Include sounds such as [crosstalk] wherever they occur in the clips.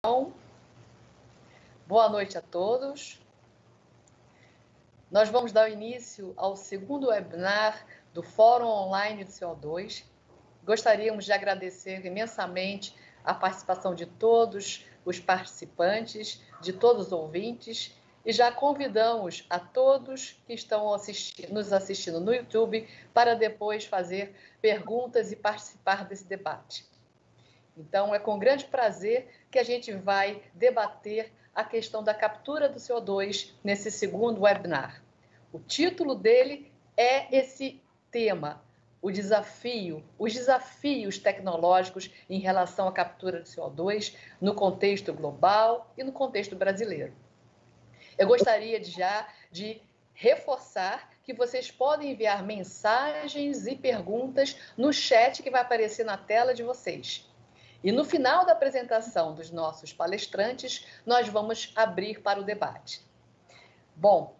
Então, boa noite a todos. Nós vamos dar início ao segundo webinar do Fórum Online do CO2. Gostaríamos de agradecer imensamente a participação de todos os participantes, de todos os ouvintes, e já convidamos a todos que estão nos assistindo no YouTube para depois fazer perguntas e participar desse debate. Então, é com grande prazer que a gente vai debater a questão da captura do CO2 nesse segundo webinar. O título dele é esse tema, o desafio, os desafios tecnológicos em relação à captura do CO2 no contexto global e no contexto brasileiro. Eu gostaria de já de reforçar que vocês podem enviar mensagens e perguntas no chat que vai aparecer na tela de vocês. E no final da apresentação dos nossos palestrantes, nós vamos abrir para o debate. Bom,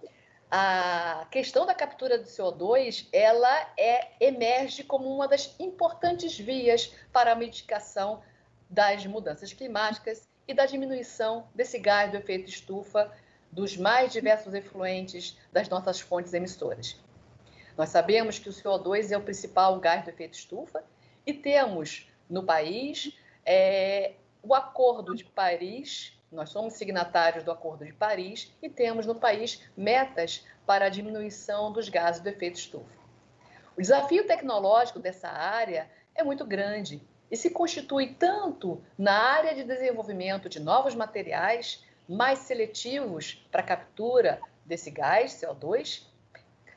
a questão da captura do CO2, ela é, emerge como uma das importantes vias para a mitigação das mudanças climáticas e da diminuição desse gás do efeito estufa dos mais diversos efluentes das nossas fontes emissoras. Nós sabemos que o CO2 é o principal gás do efeito estufa e temos no país é, o Acordo de Paris, nós somos signatários do Acordo de Paris e temos no país metas para a diminuição dos gases do efeito estufa. O desafio tecnológico dessa área é muito grande e se constitui tanto na área de desenvolvimento de novos materiais mais seletivos para a captura desse gás, CO2,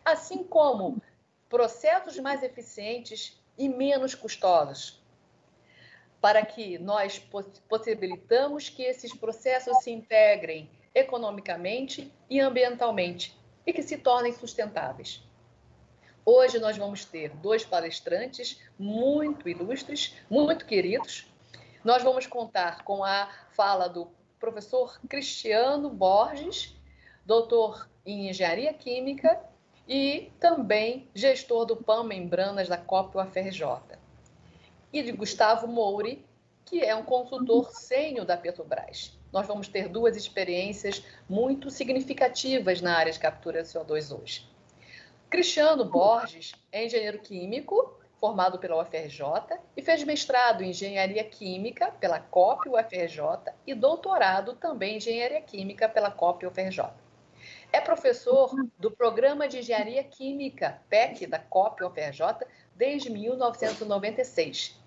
assim como processos mais eficientes e menos custosos para que nós possibilitamos que esses processos se integrem economicamente e ambientalmente e que se tornem sustentáveis. Hoje nós vamos ter dois palestrantes muito ilustres, muito queridos. Nós vamos contar com a fala do professor Cristiano Borges, doutor em engenharia química e também gestor do PAN Membranas da COP UFRJ e de Gustavo Mouri, que é um consultor sênior da Petrobras. Nós vamos ter duas experiências muito significativas na área de captura de CO2 hoje. Cristiano Borges é engenheiro químico, formado pela UFRJ, e fez mestrado em engenharia química pela COP UFRJ e doutorado também em engenharia química pela COP UFRJ. É professor do Programa de Engenharia Química, PEC, da COP UFRJ, desde 1996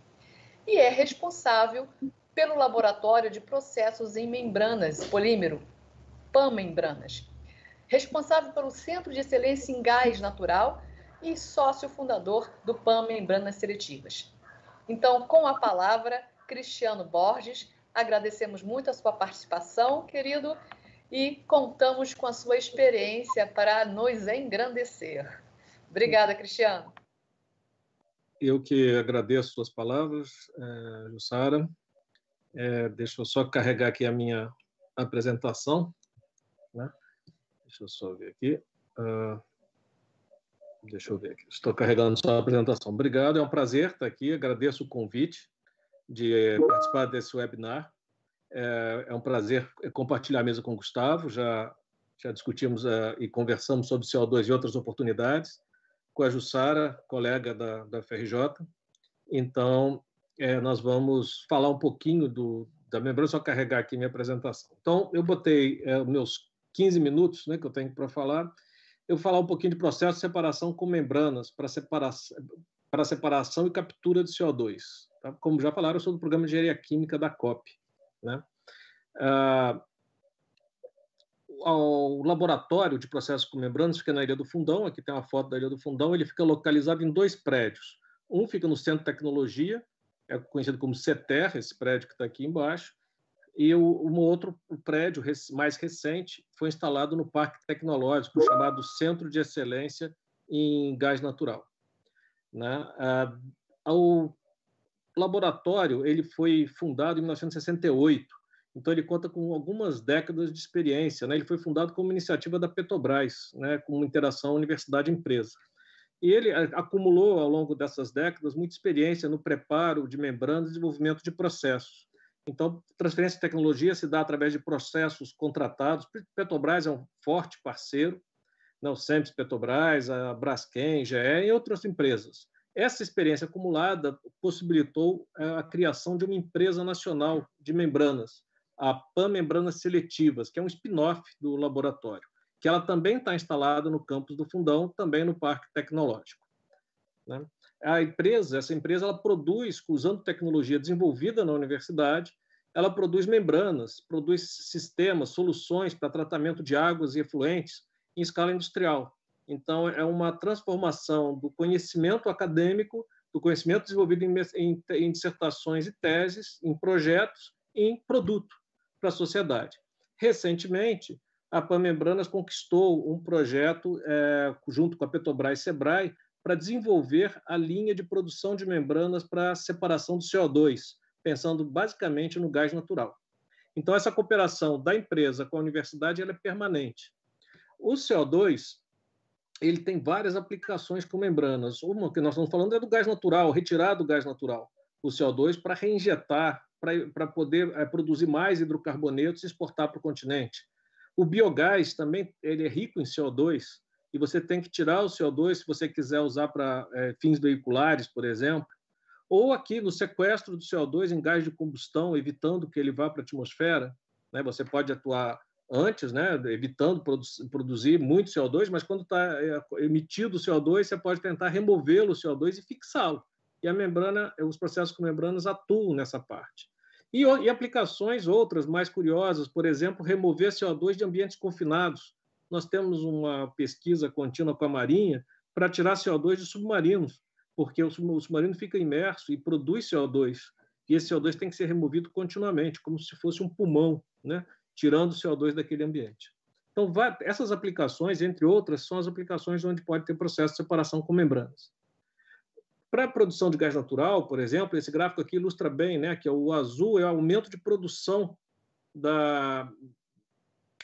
e é responsável pelo laboratório de processos em membranas, polímero, PAM-membranas, responsável pelo Centro de Excelência em Gás Natural e sócio fundador do PAM Membranas Seletivas. Então, com a palavra, Cristiano Borges, agradecemos muito a sua participação, querido, e contamos com a sua experiência para nos engrandecer. Obrigada, Cristiano. Eu que agradeço suas palavras, é, Jussara. É, deixa eu só carregar aqui a minha apresentação. Né? Deixa eu só ver aqui. Uh, deixa eu ver aqui. Estou carregando só a apresentação. Obrigado, é um prazer estar aqui. Agradeço o convite de eh, participar desse webinar. É, é um prazer compartilhar a mesa com o Gustavo. Já, já discutimos uh, e conversamos sobre CO2 e outras oportunidades com a Jussara, colega da, da FRJ. Então, é, nós vamos falar um pouquinho do, da membrana. Só carregar aqui minha apresentação. Então, eu botei é, meus 15 minutos né, que eu tenho para falar. Eu vou falar um pouquinho de processo de separação com membranas para separa separação e captura de CO2. Tá? Como já falaram, eu sou do programa de engenharia química da COP. Né? Ah, ao laboratório de processos com membranas, fica na Ilha do Fundão, aqui tem uma foto da Ilha do Fundão, ele fica localizado em dois prédios. Um fica no Centro de Tecnologia, é conhecido como CETER, esse prédio que está aqui embaixo, e o, um outro prédio mais recente foi instalado no Parque Tecnológico, chamado Centro de Excelência em Gás Natural. Né? Ah, o laboratório ele foi fundado em 1968 então, ele conta com algumas décadas de experiência. Né? Ele foi fundado como iniciativa da Petrobras, né? com interação universidade-empresa. E ele eh, acumulou, ao longo dessas décadas, muita experiência no preparo de membranas e desenvolvimento de processos. Então, transferência de tecnologia se dá através de processos contratados. Petrobras é um forte parceiro, não né? SEMPS Petrobras, a Braskem, GE e outras empresas. Essa experiência acumulada possibilitou eh, a criação de uma empresa nacional de membranas, a PAN-membranas seletivas, que é um spin-off do laboratório, que ela também está instalada no campus do Fundão, também no Parque Tecnológico. Né? A empresa, essa empresa, ela produz, usando tecnologia desenvolvida na universidade, ela produz membranas, produz sistemas, soluções para tratamento de águas e efluentes em escala industrial. Então, é uma transformação do conhecimento acadêmico, do conhecimento desenvolvido em, em, em dissertações e teses, em projetos, em produto para a sociedade. Recentemente, a Pamembranas conquistou um projeto é, junto com a Petrobras e Sebrae para desenvolver a linha de produção de membranas para separação do CO2, pensando basicamente no gás natural. Então, essa cooperação da empresa com a universidade é permanente. O CO2 ele tem várias aplicações com membranas. Uma que nós estamos falando é do gás natural, retirar do gás natural o CO2 para reinjetar para poder é, produzir mais hidrocarbonetos e exportar para o continente. O biogás também ele é rico em CO2 e você tem que tirar o CO2 se você quiser usar para é, eh, fins veiculares, por exemplo, ou aqui no sequestro do CO2 em gás de combustão, evitando que ele vá para a atmosfera. Né? Você pode atuar antes, né? evitando produ produzir muito CO2, mas quando está eh, emitido o CO2, você pode tentar removê-lo, o CO2, e fixá-lo. E a membrana, os processos com membranas atuam nessa parte. E, e aplicações outras mais curiosas, por exemplo, remover CO2 de ambientes confinados. Nós temos uma pesquisa contínua com a Marinha para tirar CO2 de submarinos, porque o submarino fica imerso e produz CO2. E esse CO2 tem que ser removido continuamente, como se fosse um pulmão, né? tirando o CO2 daquele ambiente. Então, essas aplicações, entre outras, são as aplicações onde pode ter processo de separação com membranas. Para a produção de gás natural, por exemplo, esse gráfico aqui ilustra bem, né, que é o azul é o aumento de produção da,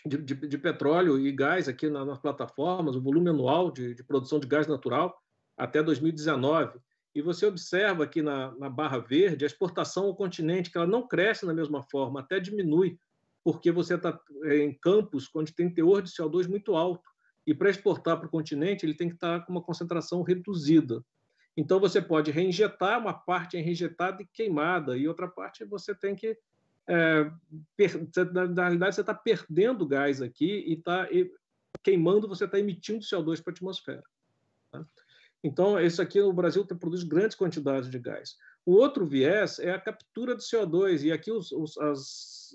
de, de, de petróleo e gás aqui na, nas plataformas, o volume anual de, de, produção de gás natural até 2019. E você observa aqui na, na barra verde a exportação ao continente, que ela não cresce da mesma forma, até diminui, porque você está é, em campos onde tem teor de CO2 muito alto. E para exportar para o continente, ele tem que estar tá com uma concentração reduzida. Então, você pode reinjetar, uma parte é reinjetada e queimada, e outra parte você tem que. É, per, na, na realidade, você está perdendo gás aqui e está queimando, você está emitindo CO2 para a atmosfera. Tá? Então, esse aqui o Brasil produz grandes quantidades de gás. O outro viés é a captura de CO2, e aqui os, os, as,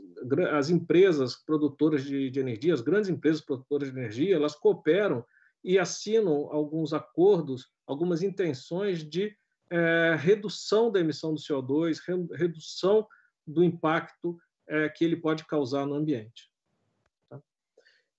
as, empresas produtoras de, de energia, as grandes empresas produtoras de energia, elas cooperam e assinam alguns acordos, algumas intenções de é, redução da emissão do CO2, re, redução do impacto é, que ele pode causar no ambiente. Tá?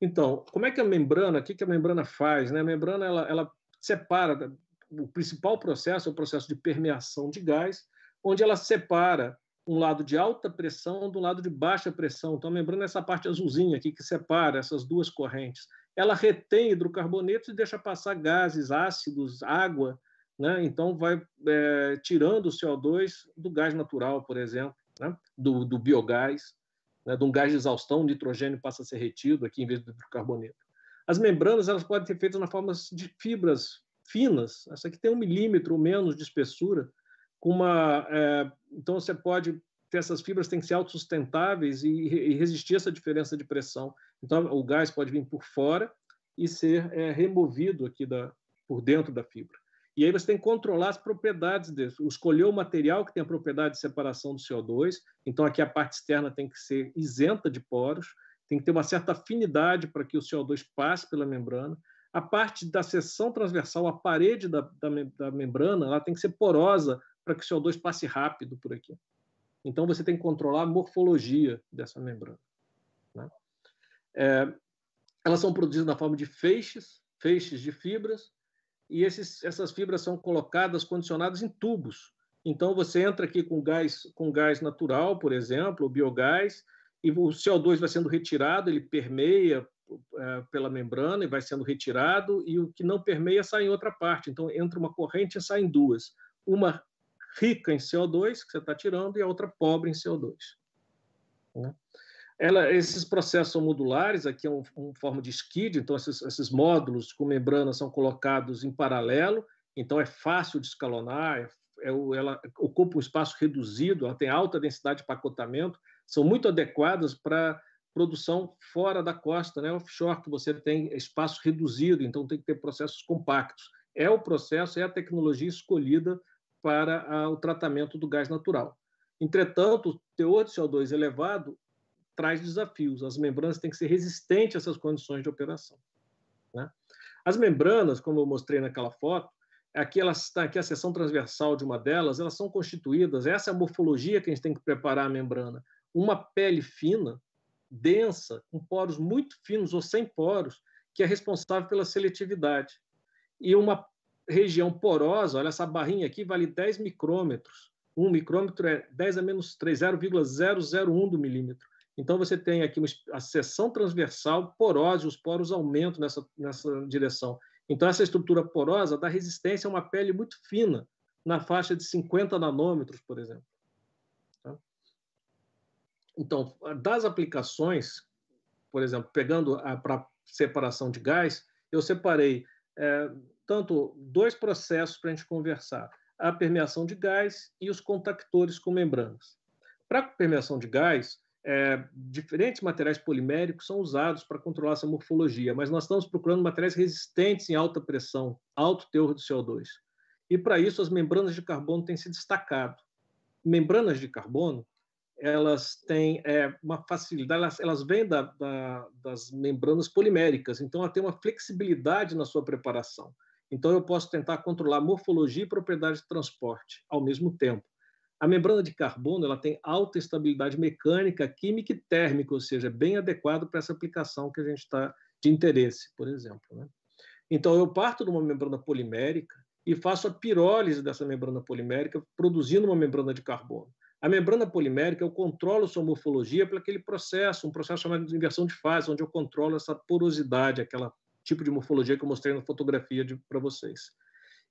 Então, como é que a membrana, o que, que a membrana faz? Né? A membrana ela, ela separa, o principal processo é o processo de permeação de gás, onde ela separa um lado de alta pressão do lado de baixa pressão. Então, a membrana é essa parte azulzinha aqui que separa essas duas correntes ela retém hidrocarbonetos e deixa passar gases, ácidos, água, né? então vai é, tirando o CO2 do gás natural, por exemplo, né? do, do, biogás, né? de um gás de exaustão, o nitrogênio passa a ser retido aqui em vez do hidrocarboneto. As membranas elas podem ser feitas na forma de fibras finas, essa aqui tem um milímetro ou menos de espessura, com uma, é, então você pode ter essas fibras têm que ser autossustentáveis e, e resistir a essa diferença de pressão. Então, o gás pode vir por fora e ser é, removido aqui da, por dentro da fibra. E aí você tem que controlar as propriedades desse, escolher o material que tem a propriedade de separação do CO2. Então, aqui a parte externa tem que ser isenta de poros, tem que ter uma certa afinidade para que o CO2 passe pela membrana. A parte da seção transversal, a parede da, da, da membrana, ela tem que ser porosa para que o CO2 passe rápido por aqui. Então, você tem que controlar a morfologia dessa membrana. É, elas são produzidas na forma de feixes, feixes de fibras, e esses, essas fibras são colocadas, condicionadas em tubos. Então você entra aqui com gás, com gás natural, por exemplo, o biogás, e o CO2 vai sendo retirado, ele permeia é, pela membrana e vai sendo retirado, e o que não permeia sai em outra parte. Então entra uma corrente e sai em duas. Uma rica em CO2 que você está tirando e a outra pobre em CO2. Né? Ela, esses processos são modulares, aqui é um, uma forma de skid, então esses, esses, módulos com membrana são colocados em paralelo, então é fácil de escalonar, é, é, ela ocupa um espaço reduzido, ela tem alta densidade de pacotamento, são muito adequadas para produção fora da costa, né? offshore, que você tem espaço reduzido, então tem que ter processos compactos. É o processo, é a tecnologia escolhida para a, ah, o tratamento do gás natural. Entretanto, o teor de CO2 elevado traz desafios. As membranas têm que ser resistentes a essas condições de operação. Né? As membranas, como eu mostrei naquela foto, aqui é elas aqui tá, a seção transversal de uma delas, elas são constituídas, essa é a morfologia que a gente tem que preparar a membrana, uma pele fina, densa, com poros muito finos ou sem poros, que é responsável pela seletividade. E uma região porosa, olha essa barrinha aqui, vale 10 micrômetros. Um micrômetro é 10 a menos 3, 0,001 do milímetro. Então, você tem aqui uma, a seção transversal porosa, os poros aumentam nessa, nessa direção. Então, essa estrutura porosa dá resistência a uma pele muito fina, na faixa de 50 nanômetros, por exemplo. Tá? Então, das aplicações, por exemplo, pegando para separação de gás, eu separei é, tanto dois processos para a gente conversar: a permeação de gás e os contactores com membranas. Para a permeação de gás, é, diferentes materiais poliméricos são usados para controlar essa morfologia, mas nós estamos procurando materiais resistentes em alta pressão, alto teor de CO2. E para isso as membranas de carbono têm se destacado. Membranas de carbono elas têm é, uma facilidade, elas, elas vêm da, da, das membranas poliméricas, então ela tem uma flexibilidade na sua preparação. Então eu posso tentar controlar morfologia e propriedade de transporte ao mesmo tempo. A membrana de carbono ela tem alta estabilidade mecânica, química e térmica, ou seja, é bem adequado para essa aplicação que a gente está de interesse, por exemplo. Né? Então, eu parto de uma membrana polimérica e faço a pirólise dessa membrana polimérica, produzindo uma membrana de carbono. A membrana polimérica, eu controlo sua morfologia por aquele processo, um processo chamado de inversão de fase, onde eu controlo essa porosidade, aquele tipo de morfologia que eu mostrei na fotografia para vocês.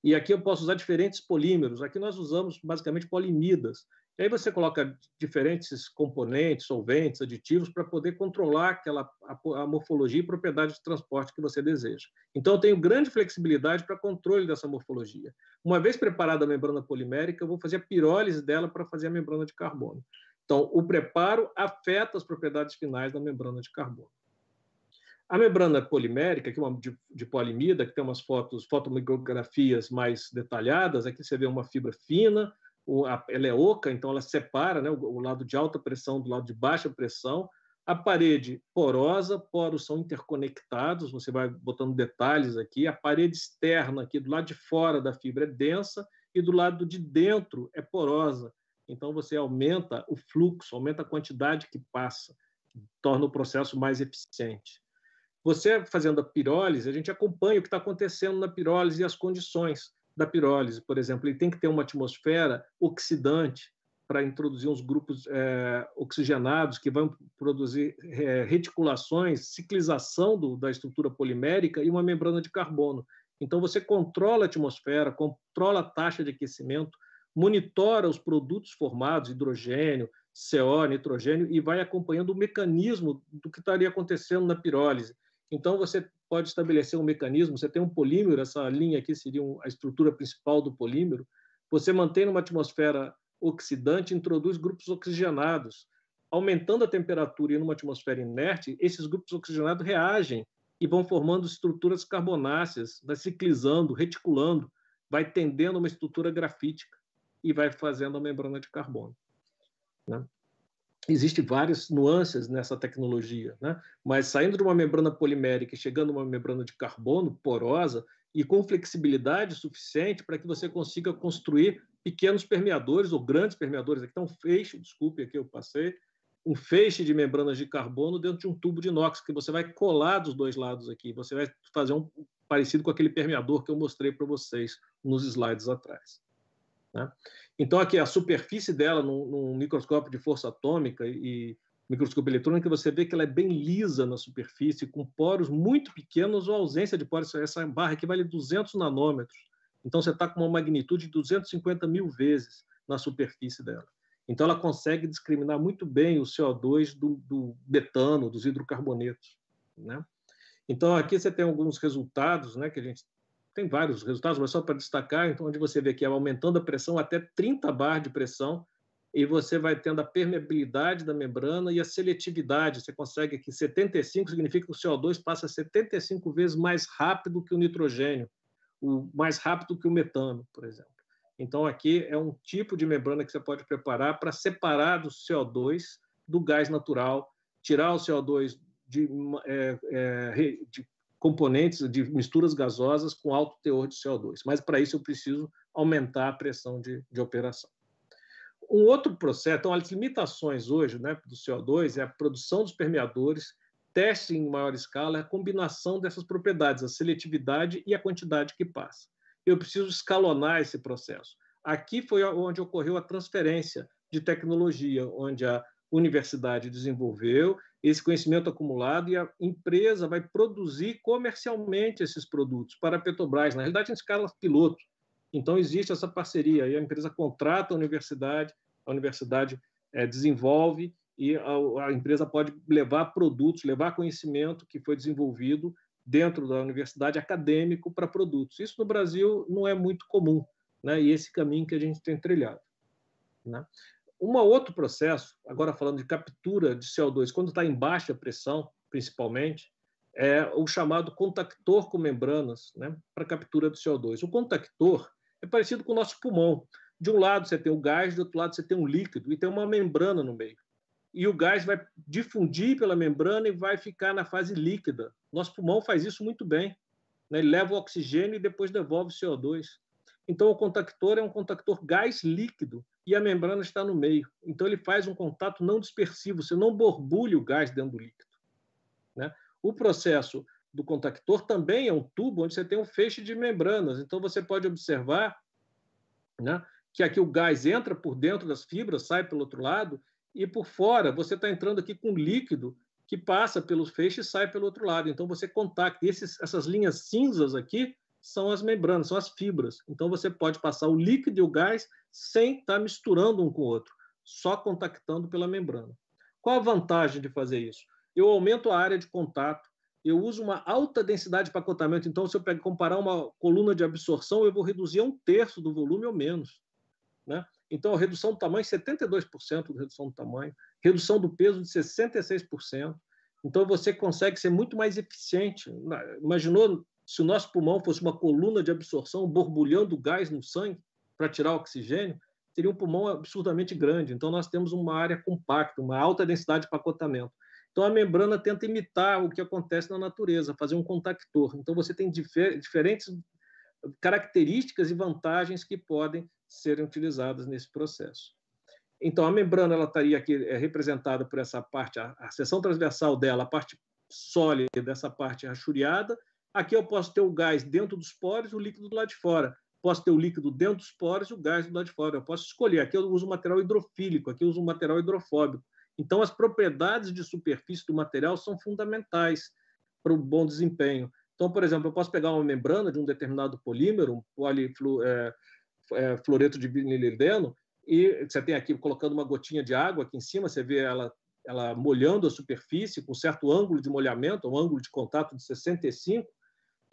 E aqui eu posso usar diferentes polímeros. Aqui nós usamos basicamente polimidas. E aí você coloca diferentes componentes, solventes, aditivos para poder controlar aquela a, morfologia e propriedade de transporte que você deseja. Então eu tenho grande flexibilidade para controle dessa morfologia. Uma vez preparada a membrana polimérica, eu vou fazer a pirólise dela para fazer a membrana de carbono. Então o preparo afeta as propriedades finais da membrana de carbono. A membrana polimérica, que é uma de, de polimida, que tem umas fotos, fotomicrografias mais detalhadas, aqui você vê uma fibra fina, o, a, ela é oca, então ela separa né, o, o lado de alta pressão do lado de baixa pressão, a parede porosa, poros são interconectados, você vai botando detalhes aqui. A parede externa, aqui do lado de fora da fibra, é densa e do lado de dentro é porosa. Então, você aumenta o fluxo, aumenta a quantidade que passa, torna o processo mais eficiente. Você fazendo a pirólise, a gente acompanha o que está acontecendo na pirólise e as condições da pirólise, por exemplo. Ele tem que ter uma atmosfera oxidante para introduzir uns grupos é, oxigenados que vão produzir é, reticulações, ciclização do, da estrutura polimérica e uma membrana de carbono. Então, você controla a atmosfera, controla a taxa de aquecimento, monitora os produtos formados, hidrogênio, CO, nitrogênio, e vai acompanhando o mecanismo do que estaria acontecendo na pirólise. Então, você pode estabelecer um mecanismo, você tem um polímero, essa linha aqui seria a estrutura principal do polímero, você mantém numa atmosfera oxidante, introduz grupos oxigenados, aumentando a temperatura e numa atmosfera inerte, esses grupos oxigenados reagem e vão formando estruturas carbonáceas, vai ciclizando, reticulando, vai tendendo uma estrutura grafítica e vai fazendo a membrana de carbono. Né? Existem várias nuances nessa tecnologia, né? mas saindo de uma membrana polimérica e chegando a uma membrana de carbono porosa e com flexibilidade suficiente para que você consiga construir pequenos permeadores ou grandes permeadores. Aqui está um feixe, desculpe, aqui eu passei, um feixe de membranas de carbono dentro de um tubo de inox, que você vai colar dos dois lados aqui. Você vai fazer um parecido com aquele permeador que eu mostrei para vocês nos slides atrás. Né? Então, aqui, a superfície dela, num, num microscópio de força atômica e microscópio eletrônico, você vê que ela é bem lisa na superfície, com poros muito pequenos ou ausência de poros. Essa barra aqui vale 200 nanômetros. Então, você está com uma magnitude de 250 mil vezes na superfície dela. Então, ela consegue discriminar muito bem o CO2 do, do betano, dos hidrocarbonetos. Né? Então, aqui você tem alguns resultados né, que a gente tem vários resultados, mas só para destacar, então, onde você vê que é aumentando a pressão até 30 bar de pressão, e você vai tendo a permeabilidade da membrana e a seletividade. Você consegue que 75 significa que o CO2 passa 75 vezes mais rápido que o nitrogênio, o mais rápido que o metano, por exemplo. Então, aqui é um tipo de membrana que você pode preparar para separar do CO2 do gás natural, tirar o CO2 de, é, é, de componentes de misturas gasosas com alto teor de CO2. Mas para isso eu preciso aumentar a pressão de, de operação. Um outro processo, então, as limitações hoje né, do CO2 é a produção dos permeadores, teste em maior escala, a combinação dessas propriedades, a seletividade e a quantidade que passa. Eu preciso escalonar esse processo. Aqui foi onde ocorreu a transferência de tecnologia, onde a universidade desenvolveu, esse conhecimento acumulado e a empresa vai produzir comercialmente esses produtos para a Petrobras, na realidade, em escala piloto. Então, existe essa parceria e a empresa contrata a universidade, a universidade é, desenvolve e a, a empresa pode levar produtos, levar conhecimento que foi desenvolvido dentro da universidade acadêmico para produtos. Isso no Brasil não é muito comum, né? e esse caminho que a gente tem trilhado. Né? um outro processo, agora falando de captura de CO2, quando está em baixa pressão, principalmente, é o chamado contactor com membranas né, para captura do CO2. O contactor é parecido com o nosso pulmão. De um lado você tem o gás, do outro lado você tem um líquido e tem uma membrana no meio. E o gás vai difundir pela membrana e vai ficar na fase líquida. Nosso pulmão faz isso muito bem. Né? Ele leva o oxigênio e depois devolve o CO2. Então, o contactor é um contactor gás líquido e a membrana está no meio. Então, ele faz um contato não dispersivo, você não borbulha o gás dentro do líquido. Né? O processo do contactor também é um tubo onde você tem um feixe de membranas. Então, você pode observar né, que aqui o gás entra por dentro das fibras, sai pelo outro lado, e por fora você está entrando aqui com líquido que passa pelos feixes e sai pelo outro lado. Então, você contacta. Esses, essas linhas cinzas aqui são as membranas, são as fibras. Então você pode passar o líquido e o gás sem estar tá misturando um com o outro, só contactando pela membrana. Qual a vantagem de fazer isso? Eu aumento a área de contato, eu uso uma alta densidade de pacotamento, então se eu pego comparar uma coluna de absorção, eu vou reduzir a um terço do volume ou menos. Né? Então, a redução do tamanho, 72% de redução do tamanho, redução do peso de 66%. Então, você consegue ser muito mais eficiente. Imaginou se o nosso pulmão fosse uma coluna de absorção borbulhando gás no sangue para tirar oxigênio, teria um pulmão absurdamente grande. Então, nós temos uma área compacta, uma alta densidade de pacotamento. Então, a membrana tenta imitar o que acontece na natureza, fazer um contactor. Então, você tem difer diferentes características e vantagens que podem ser utilizadas nesse processo. Então, a membrana ela estaria aqui é representada por essa parte, a, a seção transversal dela, a parte sólida, dessa parte rachuriada, Aqui eu posso ter o gás dentro dos poros e o líquido do lado de fora. Posso ter o líquido dentro dos poros e o gás do lado de fora. Eu posso escolher. Aqui eu uso um material hidrofílico, aqui eu uso um material hidrofóbico. Então, as propriedades de superfície do material são fundamentais para o bom desempenho. Então, por exemplo, eu posso pegar uma membrana de um determinado polímero, um poliflu, é, é, fluoreto de vinilideno, e você tem aqui colocando uma gotinha de água aqui em cima, você vê ela, ela molhando a superfície com certo ângulo de molhamento, um ângulo de contato de 65,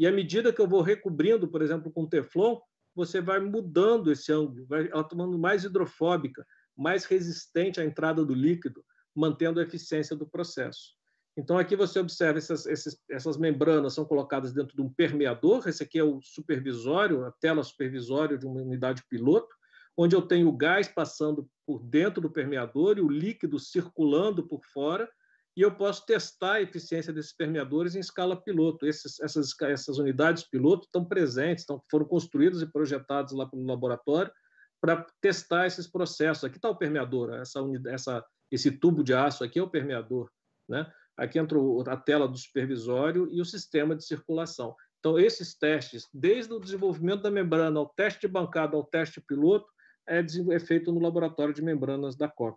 e à medida que eu vou recobrindo, por exemplo, com Teflon, você vai mudando esse ângulo, vai, ela tomando mais hidrofóbica, mais resistente à entrada do líquido, mantendo a eficiência do processo. Então, aqui você observa essas, essas membranas são colocadas dentro de um permeador. Esse aqui é o supervisório, a tela supervisória de uma unidade piloto, onde eu tenho o gás passando por dentro do permeador e o líquido circulando por fora, e eu posso testar a eficiência desses permeadores em escala piloto. Esses, essas, essas unidades piloto estão presentes, estão, foram construídas e projetadas lá pelo laboratório para testar esses processos. Aqui está o permeador, né? essa, essa, esse tubo de aço aqui é o permeador. Né? Aqui entra a tela do supervisório e o sistema de circulação. Então, esses testes, desde o desenvolvimento da membrana ao teste de bancada ao teste piloto, é, é feito no laboratório de membranas da COP.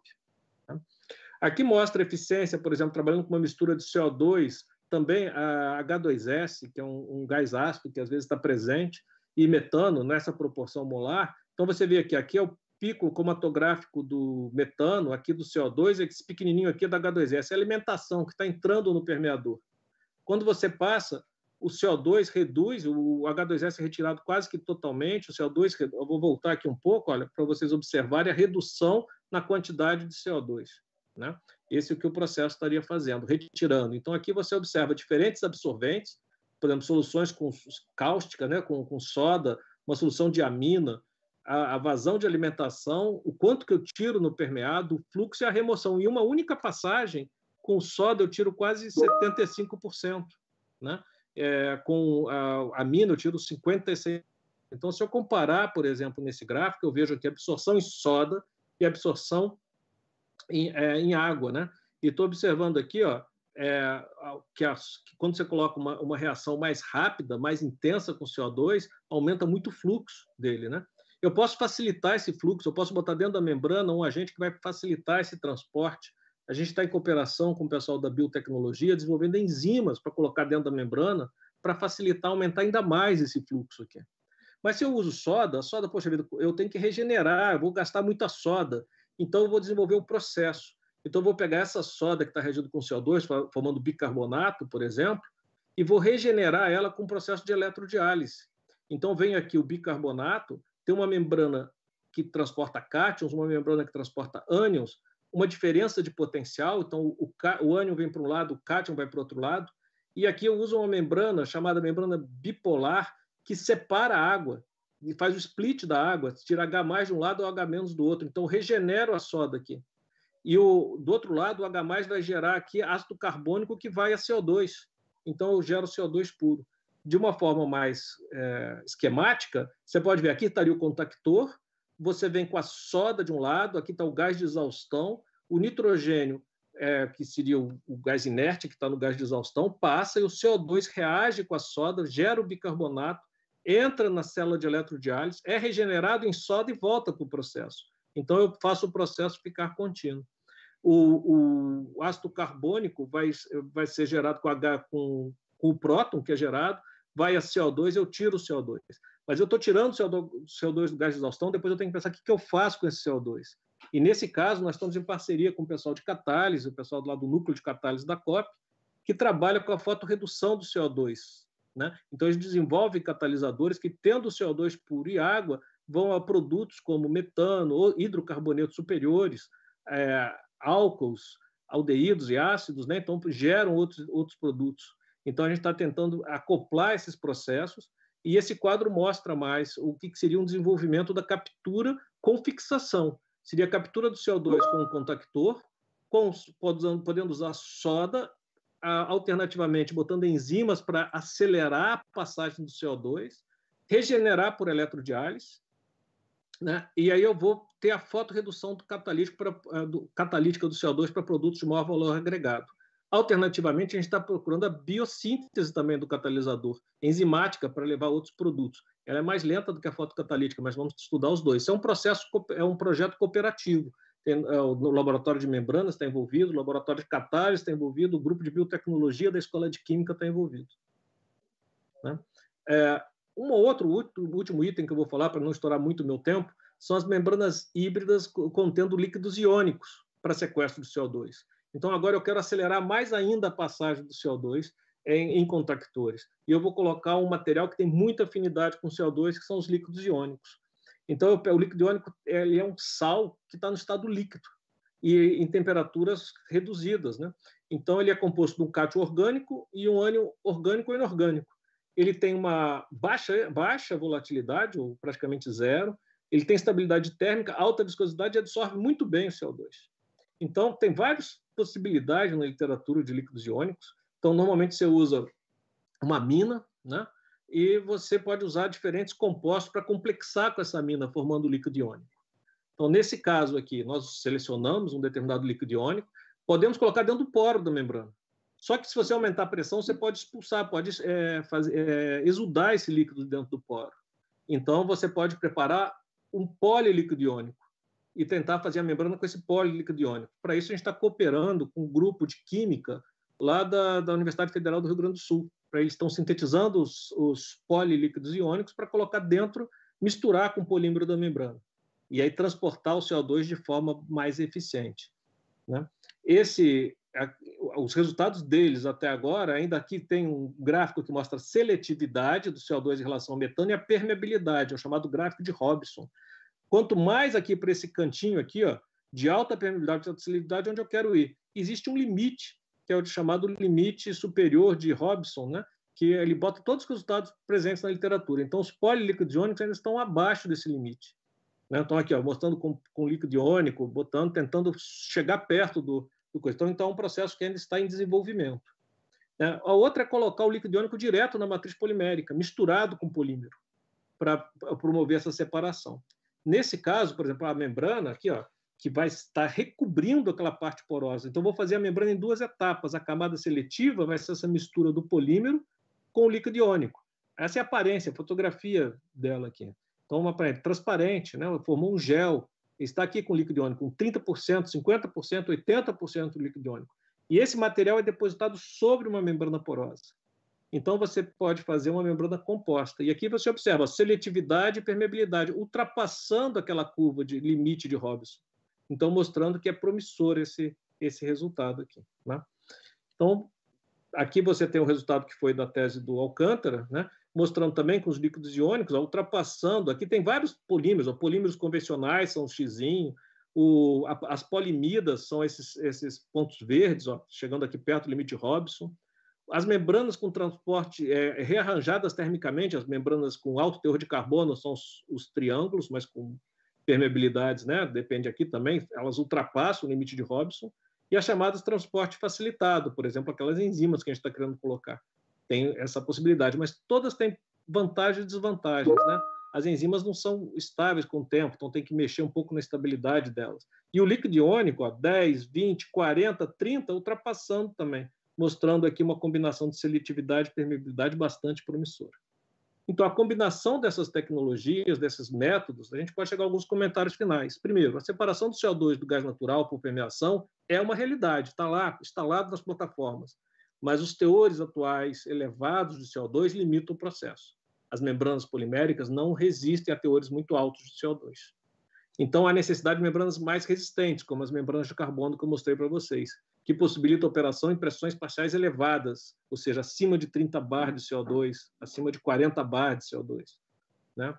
Aqui mostra a eficiência, por exemplo, trabalhando com uma mistura de CO2, também a H2S, que é um, um gás ácido que às vezes está presente, e metano nessa proporção molar. Então você vê aqui, aqui é o pico comatográfico do metano, aqui do CO2, é esse pequenininho aqui é da H2S, é a alimentação que está entrando no permeador. Quando você passa, o CO2 reduz, o H2S é retirado quase que totalmente, o CO2, eu vou voltar aqui um pouco, olha, para vocês observarem a redução na quantidade de CO2. Né? Esse é o que o processo estaria fazendo, retirando. Então, aqui você observa diferentes absorventes, por exemplo, soluções com cáustica, né? com, com soda, uma solução de amina, a, a, vazão de alimentação, o quanto que eu tiro no permeado, o fluxo e a remoção. Em uma única passagem, com soda eu tiro quase 75%. Né? É, com a amina eu tiro 56%. Então, se eu comparar, por exemplo, nesse gráfico, eu vejo aqui absorção em soda e absorção em, é, em água, né? E estou observando aqui, ó, é, que, a, que, quando você coloca uma, uma, reação mais rápida, mais intensa com CO2, aumenta muito o fluxo dele, né? Eu posso facilitar esse fluxo, eu posso botar dentro da membrana um agente que vai facilitar esse transporte. A gente está em cooperação com o pessoal da biotecnologia, desenvolvendo enzimas para colocar dentro da membrana para facilitar, aumentar ainda mais esse fluxo aqui. Mas se eu uso soda, soda, poxa vida, eu tenho que regenerar, eu vou gastar muita soda. Então, eu vou desenvolver um processo. Então, eu vou pegar essa soda que está reagindo com CO2, formando bicarbonato, por exemplo, e vou regenerar ela com um processo de eletrodiálise. Então, vem aqui o bicarbonato, tem uma membrana que transporta cátions, uma membrana que transporta ânions, uma diferença de potencial, então o, o ânion vem para um lado, o cátion vai para o outro lado, e aqui eu uso uma membrana chamada membrana bipolar, que separa a água e faz o split da água, tira H mais de um lado ou H menos do outro. Então, regenero a soda aqui. E o, do outro lado, o H mais vai gerar aqui ácido carbônico que vai a CO2. Então, eu gero CO2 puro. De uma forma mais é, esquemática, você pode ver aqui estaria tá o contactor, você vem com a soda de um lado, aqui está o gás de exaustão, o nitrogênio, é, que seria o, o gás inerte que está no gás de exaustão, passa e o CO2 reage com a soda, gera o bicarbonato, entra na célula de eletrodiálise, é regenerado em soda e volta para o processo. Então, eu faço o processo ficar contínuo. O, o ácido carbônico vai, vai ser gerado com, H, com, com o próton que é gerado, vai a CO2, eu tiro o CO2. Mas eu estou tirando o CO2 do gás de exaustão, depois eu tenho que pensar o que, que eu faço com esse CO2. E nesse caso, nós estamos em parceria com o pessoal de catálise, o pessoal do lado do núcleo de catálise da COP, que trabalha com a fotoredução do CO2, né? Então, eles desenvolvem catalisadores que, tendo CO2 puro e água, vão a produtos como metano, hidrocarbonetos superiores, é, álcools, aldeídos e ácidos, né? então geram outros, outros produtos. Então, a gente está tentando acoplar esses processos e esse quadro mostra mais o que seria um desenvolvimento da captura com fixação. Seria a captura do CO2 com um contactor, com, podendo usar soda alternativamente botando enzimas para acelerar a passagem do CO2, regenerar por eletrodiálise, né? e aí eu vou ter a fotoredução do catalítico pra, eh, do, catalítica do CO2 para produtos de maior valor agregado. Alternativamente, a gente está procurando a biossíntese também do catalisador, enzimática, para levar outros produtos. Ela é mais lenta do que a fotocatalítica, mas vamos estudar os dois. Isso é um processo, é um projeto cooperativo tem, é, o laboratório de membranas está envolvido, o laboratório de catálise está envolvido, o grupo de biotecnologia da Escola de Química está envolvido. Né? É, um outro, outro último item que eu vou falar, para não estourar muito o meu tempo, são as membranas híbridas contendo líquidos iônicos para sequestro do CO2. Então, agora eu quero acelerar mais ainda a passagem do CO2 em, em contactores. E eu vou colocar um material que tem muita afinidade com o CO2, que são os líquidos iônicos. Então, o líquido iônico ele é um sal que está no estado líquido e em temperaturas reduzidas. Né? Então, ele é composto de um cátion orgânico e um ânion orgânico ou inorgânico. Ele tem uma baixa, baixa volatilidade, ou praticamente zero. Ele tem estabilidade térmica, alta viscosidade e absorve muito bem o CO2. Então, tem várias possibilidades na literatura de líquidos iônicos. Então, normalmente você usa uma mina, né? e você pode usar diferentes compostos para complexar com essa mina, formando líquido iônico. Então, nesse caso aqui, nós selecionamos um determinado líquido iônico, podemos colocar dentro do poro da membrana. Só que se você aumentar a pressão, você pode expulsar, pode é, fazer, é, exudar esse líquido dentro do poro. Então, você pode preparar um polilíquido iônico e tentar fazer a membrana com esse polilíquido iônico. Para isso, a gente está cooperando com um grupo de química lá da, da Universidade Federal do Rio Grande do Sul, eles estão sintetizando os, os polilíquidos iônicos para colocar dentro, misturar com o polímero da membrana e aí transportar o CO2 de forma mais eficiente. Né? Esse, a, os resultados deles até agora, ainda aqui tem um gráfico que mostra a seletividade do CO2 em relação ao metano e a permeabilidade, é o chamado gráfico de Robson. Quanto mais aqui para esse cantinho aqui, ó, de alta permeabilidade, de alta seletividade, é onde eu quero ir, existe um limite que é o chamado limite superior de Hobson, né? que ele bota todos os resultados presentes na literatura. Então, os poliliquidiônicos ainda estão abaixo desse limite. Né? Então, aqui, ó, mostrando com, com líquido iônico, botando, tentando chegar perto do, do coisa. Então, então, é um processo que ainda está em desenvolvimento. Né? A outra é colocar o líquido iônico direto na matriz polimérica, misturado com polímero, para promover essa separação. Nesse caso, por exemplo, a membrana, aqui, ó, que vai estar recobrindo aquela parte porosa. Então, vou fazer a membrana em duas etapas. A camada seletiva vai ser essa mistura do polímero com o líquido iônico. Essa é a aparência, a fotografia dela aqui. Então, uma aparência transparente, né? ela formou um gel, está aqui com líquido iônico, com 30%, 50%, 80% do líquido iônico. E esse material é depositado sobre uma membrana porosa. Então, você pode fazer uma membrana composta. E aqui você observa seletividade e permeabilidade, ultrapassando aquela curva de limite de Robson. Então, mostrando que é promissor esse, esse resultado aqui. Né? Então, aqui você tem o resultado que foi da tese do Alcântara, né? mostrando também que os líquidos iônicos, ó, ultrapassando, aqui tem vários polímeros, ó, polímeros convencionais são o xizinho, o, a, as polimidas são esses, esses pontos verdes, ó, chegando aqui perto do limite Robson, as membranas com transporte é, rearranjadas termicamente, as membranas com alto teor de carbono são os, os triângulos, mas com permeabilidades, né, depende aqui também, elas ultrapassam o limite de Robson, e as chamadas transporte facilitado, por exemplo, aquelas enzimas que a gente está querendo colocar. Tem essa possibilidade, mas todas têm vantagens e desvantagens, né? As enzimas não são estáveis com o tempo, então tem que mexer um pouco na estabilidade delas. E o líquido iônico, ó, 10, 20, 40, 30, ultrapassando também, mostrando aqui uma combinação de seletividade e permeabilidade bastante promissora. Então, a combinação dessas tecnologias, desses métodos, a gente pode chegar a alguns comentários finais. Primeiro, a separação do CO2 do gás natural por permeação é uma realidade, está lá, instalado nas plataformas. Mas os teores atuais elevados de CO2 limitam o processo. As membranas poliméricas não resistem a teores muito altos de CO2. Então, há necessidade de membranas mais resistentes, como as membranas de carbono que eu mostrei para vocês que possibilita a operação em pressões parciais elevadas, ou seja, acima de 30 bar de CO2, acima de 40 bar de CO2. Né?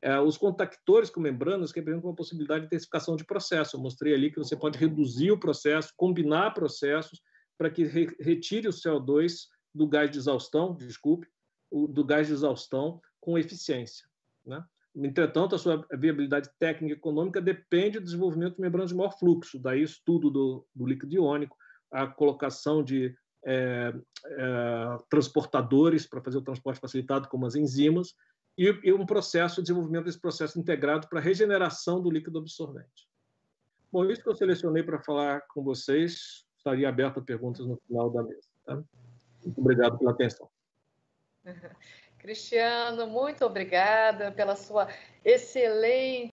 É, os contactores com membranas representam uma possibilidade de intensificação de processo. Eu mostrei ali que você pode reduzir o processo, combinar processos para que re retire o CO2 do gás de exaustão, desculpe, o, do gás de exaustão com eficiência. Né? Entretanto, a sua viabilidade técnica e econômica depende do desenvolvimento de membranas de maior fluxo, daí estudo do, do líquido iônico, a colocação de é, é, transportadores para fazer o transporte facilitado, como as enzimas, e, e um processo de desenvolvimento desse processo integrado para regeneração do líquido absorvente. Bom, isso que eu selecionei para falar com vocês, estaria aberto a perguntas no final da mesa. Tá? Muito obrigado pela atenção. [laughs] Cristiano, muito obrigada pela sua excelente